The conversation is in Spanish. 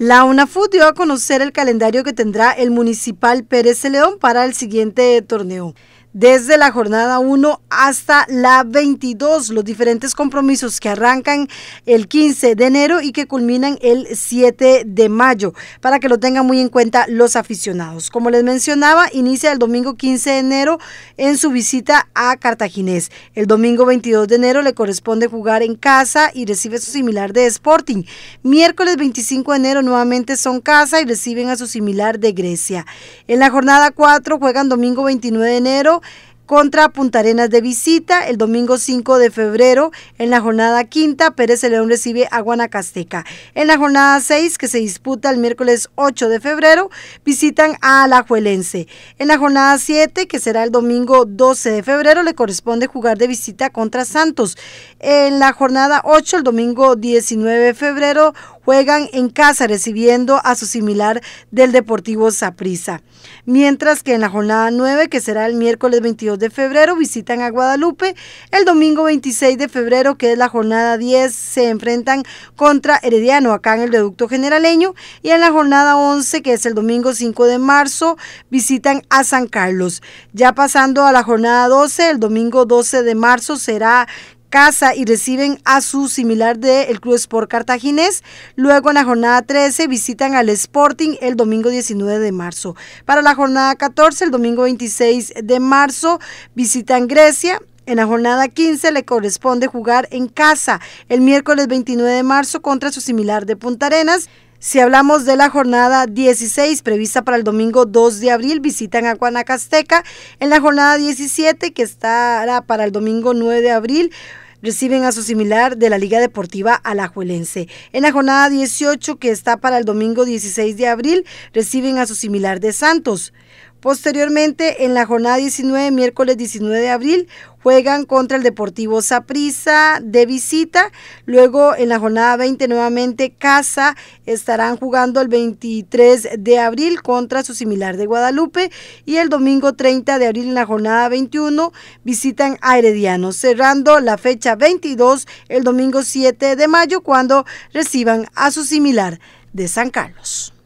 La UNAFUT dio a conocer el calendario que tendrá el municipal Pérez León para el siguiente torneo desde la jornada 1 hasta la 22, los diferentes compromisos que arrancan el 15 de enero y que culminan el 7 de mayo, para que lo tengan muy en cuenta los aficionados. Como les mencionaba, inicia el domingo 15 de enero en su visita a Cartaginés. El domingo 22 de enero le corresponde jugar en casa y recibe su similar de Sporting. Miércoles 25 de enero nuevamente son casa y reciben a su similar de Grecia. En la jornada 4 juegan domingo 29 de enero contra Punta Arenas de visita el domingo 5 de febrero en la jornada quinta Pérez León recibe a Guanacasteca en la jornada 6 que se disputa el miércoles 8 de febrero visitan a Alajuelense en la jornada 7 que será el domingo 12 de febrero le corresponde jugar de visita contra Santos en la jornada 8 el domingo 19 de febrero juegan en casa recibiendo a su similar del Deportivo Saprissa. Mientras que en la jornada 9, que será el miércoles 22 de febrero, visitan a Guadalupe. El domingo 26 de febrero, que es la jornada 10, se enfrentan contra Herediano acá en el Reducto Generaleño. Y en la jornada 11, que es el domingo 5 de marzo, visitan a San Carlos. Ya pasando a la jornada 12, el domingo 12 de marzo será casa y reciben a su similar del de Club Sport Cartaginés. Luego en la jornada 13 visitan al Sporting el domingo 19 de marzo. Para la jornada 14, el domingo 26 de marzo, visitan Grecia. En la jornada 15 le corresponde jugar en casa el miércoles 29 de marzo contra su similar de Punta Arenas. Si hablamos de la jornada 16 prevista para el domingo 2 de abril, visitan a Guanacasteca. En la jornada 17 que estará para el domingo 9 de abril, reciben a su similar de la Liga Deportiva Alajuelense. En la jornada 18, que está para el domingo 16 de abril, reciben a su similar de Santos. Posteriormente, en la jornada 19, miércoles 19 de abril, juegan contra el Deportivo zaprisa de visita. Luego, en la jornada 20, nuevamente Casa estarán jugando el 23 de abril contra su similar de Guadalupe. Y el domingo 30 de abril, en la jornada 21, visitan a Herediano, cerrando la fecha 22 el domingo 7 de mayo, cuando reciban a su similar de San Carlos.